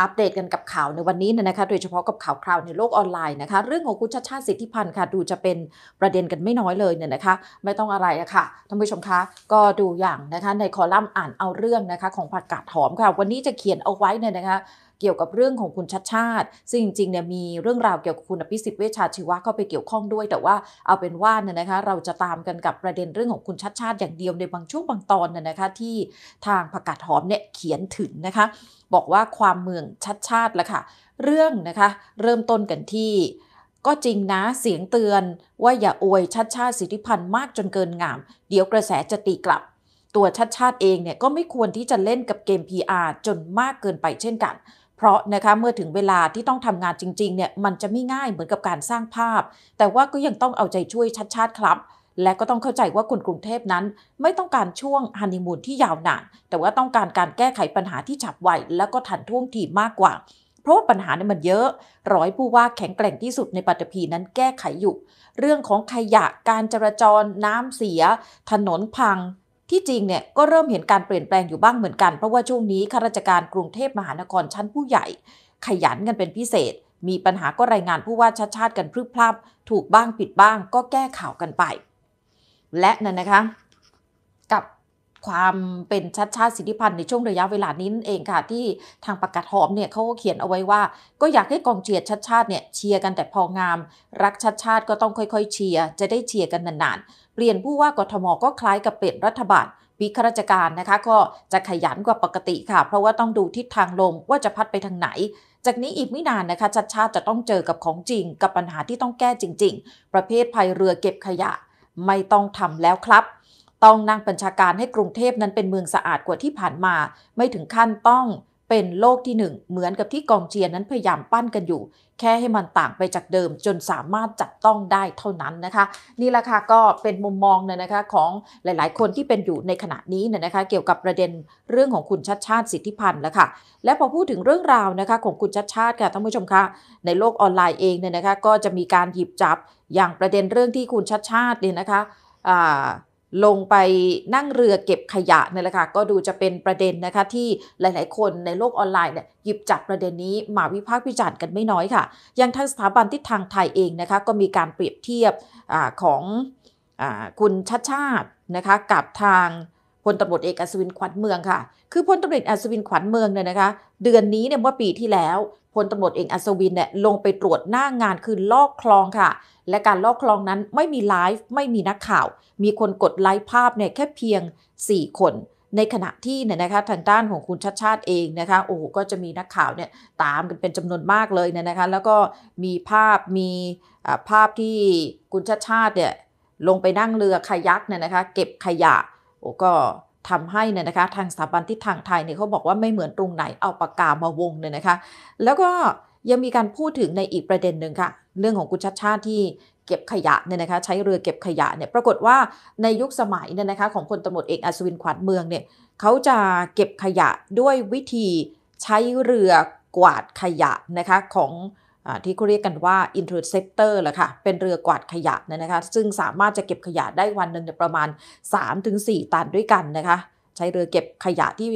อัปเดตกันกับข่าวในวันนี้นะคะ โดยเฉพาะกับข่าวคราวในโลกออนไลน์นะคะเรื่องของคุณชาชาติสิทธิพันธ์ค่ะดูจะเป็นประเด็นกันไม่น้อยเลยเนี่ยนะคะ ไม่ต้องอะไระค่ะท่านผู้ชมคะ ก็ดูอย่างนะคะ ในคอลัมน์อ่านเอาเรื่องนะคะ ของผักกาดหอมค่ะวันนี้จะเขียนเอาไว้เนี่ยนะคะเกี่ยวกับเรื่องของคุณชัดชาติซึ่งจริงๆเนี่ยมีเรื่องราวเกี่ยวกับคุณอภิสิทธิ์เวชชาชีวะเข้าไปเกี่ยวข้องด้วย แต่ว่าเอาเป็นว่านนะคะเราจะตามกันกับประเด็นเรื่องของคุณชัดชาติ อย่างเดียวในบางช่วงบางตอนน่ยนะคะที่ทางปรกกาดหอมเนี่ยเขียนถึงนะคะบอกว่าความเมืองชัดชาติละค่ะเรื่องนะคะเริ่มต้นกันที่ ก็จริงนะเสียงเตือนว่าอย่าอวยชัดชาติสิทธิพันธ์มากจนเกินงาม เดี๋ยวกระแสจะตีกลับตัวชัดชาติเองเนี่ยก็ไม่ควรที่จะเล่นกับเกม PR จนมากเกินไปเช่นกันเพราะนะคะเมื่อถึงเวลาที่ต้องทำงานจริงๆเนี่ยมันจะไม่ง่ายเหมือนกับการสร้างภาพ แต่ว่าก็ยังต้องเอาใจช่วยชัดๆครับ และก็ต้องเข้าใจว่าคนกรุงเทพนั้น ไม่ต้องการช่วงฮันนีมูนที่ยาวนานแต่ว่าต้องการการแก้ไขปัญหาที่ฉับไว และก็ทันท่วงทีมากกว่าเพราะาปัญหาเนี่ยมันเยอะร้อยผู้ว่าแข็งแกร่งที่สุดในปัตภีนั้นแก้ไขอยู่ เรื่องของขยะ การจราจร น้ำเสีย ถนนพังที่จริงเนี่ยก็เริ่มเห็นการเปลี่ยนแปลงอยู่บ้างเหมือนกันเพราะว่าช่วงนี้ข้าราชการกรุงเทพมหานครชั้นผู้ใหญ่ ขยันกันเป็นพิเศษ มีปัญหาก็รายงานผู้ว่าชาติชาติกันพรึบพรับ ถูกบ้างผิดบ้างก็แก้ข่าวกันไป และนั่นนะคะกับความเป็นชัดชาติสิทธิพันธ์ในช่วงระยะเวลานี้นั่นเองค่ะ ที่ทางประกาศหอมเนี่ยเขาก็เขียนเอาไว้ว่า ก็อยากให้กองเชียร์ชัดชาติเนี่ย เชียร์กันแต่พองามรักชัดชาติก็ต้องค่อยๆ เชียร์จะได้เชียร์กันนานๆ เปลี่ยนผู้ว่ากทมก็คล้ายกับเปลี่ยนรัฐบาลวิขราชการนะคะ ก็จะขยันกว่าปกติค่ะ เพราะว่าต้องดูทิศทางลมว่าจะพัดไปทางไหน จากนี้อีกไม่นานนะคะชัดชาติจะต้องเจอกับของจริงกับปัญหาที่ต้องแก้จริงๆ ประเภทภัยเรือเก็บขยะ ไม่ต้องทำแล้วครับต้องนั่งบัญชาการให้กรุงเทพนั้นเป็นเมืองสะอาดกว่าที่ผ่านมา ไม่ถึงขั้นต้องเป็นโลกที่หนึ่งเหมือนกับที่กองเชียร์นั้นพยายามปั้นกันอยู่ แค่ให้มันต่างไปจากเดิมจนสามารถจับต้องได้เท่านั้นนะคะนี่แหละค่ะก็เป็นมุมมองเนี่ยนะคะของหลายๆคนที่เป็นอยู่ในขณะนี้เนี่ยนะคะ เกี่ยวกับประเด็นเรื่องของคุณชัดชาติสิทธิพันธ์แล้วค่ะและพอพูดถึงเรื่องราวนะคะของคุณชัดชาติค่ะท่านผู้ชมคะในโลกออนไลน์เองเนี่ยนะคะ ก็จะมีการหยิบจับอย่างประเด็นเรื่องที่คุณชัดชาติเนี่ยนะคะลงไปนั่งเรือเก็บขยะนี่แหละค่ะก็ดูจะเป็นประเด็นนะคะที่หลาย ๆ คนในโลกออนไลน์เนี่ยหยิบจับประเด็นนี้มาวิพากษ์วิจารณ์กันไม่น้อยค่ะอย่างทางสถาบันทิศทางไทยเองนะคะก็มีการเปรียบเทียบอของอคุณชัดชาตินะคะกับทางพลตำรวจเอกอัศวินขวัญเมืองค่ะ คือพลตำรวจอัศวินขวัญเมืองเนี่ยนะคะ เดือนนี้เนี่ยเมื่อปีที่แล้วพลตำรวจเอกอัศวินเนี่ยลงไปตรวจหน้างานคือลอกคลองค่ะและการลอกคลองนั้นไม่มีไลฟ์ไม่มีนักข่าว มีคนกดไลฟ์ภาพเนี่ยแค่เพียง 4 คนในขณะที่เนี่ยนะคะทางด้านของคุณชัิชาติเองนะคะ โอ้โหก็จะมีนักข่าวเนี่ยตามกันเป็นจำนวนมากเลยเนี่ยนะคะ แล้วก็มีภาพมีภาพที่คุณชัิชาติเนี่ยลงไปนั่งเรือคายักเนี่ยนะคะ เก็บขยะโอ้ก็ทำให้เนี่ยนะคะ ทางสถาบันทิศทางไทยเนี่ยเขาบอกว่าไม่เหมือนตรงไหนเอาปากกามาวงเนี่ยนะคะ แล้วก็ยังมีการพูดถึงในอีกประเด็นหนึ่งค่ะ เรื่องของคุณชัชาติที่เก็บขยะเนี่ยนะคะใช้เรือเก็บขยะเนี่ยปรากฏว่าในยุคสมัยเนี่ยนะคะของพลตำรวจเอกอัศวินขวัญเมืองเนี่ยเขาจะเก็บขยะด้วยวิธีใช้เรือกวาดขยะนะคะของอที่เขาเรียกกันว่า interceptor แหละค่ะเป็นเรือกวาดขยะนะคะซึ่งสามารถจะเก็บขยะได้วันหนึ่งประมาณ 3-4ตันด้วยกันนะคะใช้เรือเก็บขยะที่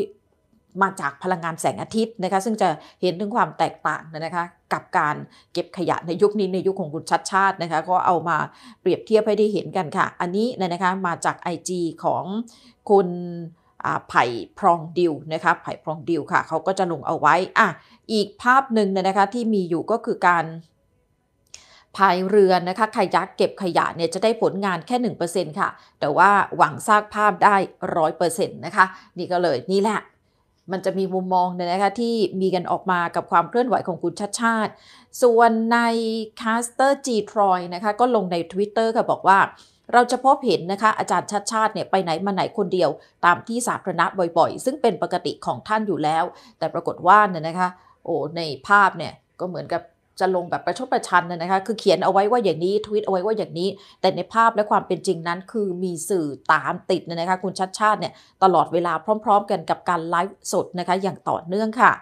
มาจากพลังงานแสงอาทิตย์นะคะ ซึ่งจะเห็นถึงความแตกต่างนะคะกับการเก็บขยะในยุคนี้ในยุคของคุณชัดชาตินะคะก็เอามาเปรียบเทียบให้ได้เห็นกันค่ะ อันนี้นะคะมาจาก IG ของคุณไผ่พรองดิวนะคะ ไผ่พรองดิวค่ะ เขาก็จะลงเอาไว้ อ่ะ อีกภาพหนึ่งนะคะที่มีอยู่ก็คือการพายเรือนะคะขยักเก็บขยะเนี่ยจะได้ผลงานแค่1%ค่ะ แต่ว่าหวังสร้างภาพได้ 100%นะคะ นี่ก็เลยนี่แหละมันจะมีมุมมองเนี่ยนะคะที่มีกันออกมากับความเคลื่อนไหวของคุณชัดชาติ ส่วนในคาสเตอร์จีทรอยนะคะก็ลงใน Twitter ค่ะบอกว่า เราจะพบเห็นนะคะอาจารย์ชัดชาติเนี่ยไปไหนมาไหนคนเดียว ตามที่สาธารณะบ่อยๆ ซึ่งเป็นปกติของท่านอยู่แล้ว แต่ปรากฏว่าเนี่ยนะคะโอ้ในภาพเนี่ยก็เหมือนกับจะลงแบบประชดประชันนะคะ คือเขียนเอาไว้ว่าอย่างนี้ทวิตเอาไว้ว่าอย่างนี้ แต่ในภาพและความเป็นจริงนั้นคือมีสื่อตามติดนะคะคุณชัดชาติเนี่ย ตลอดเวลาพร้อมๆกันกับการไลฟ์สดนะคะอย่างต่อเนื่องค่ะ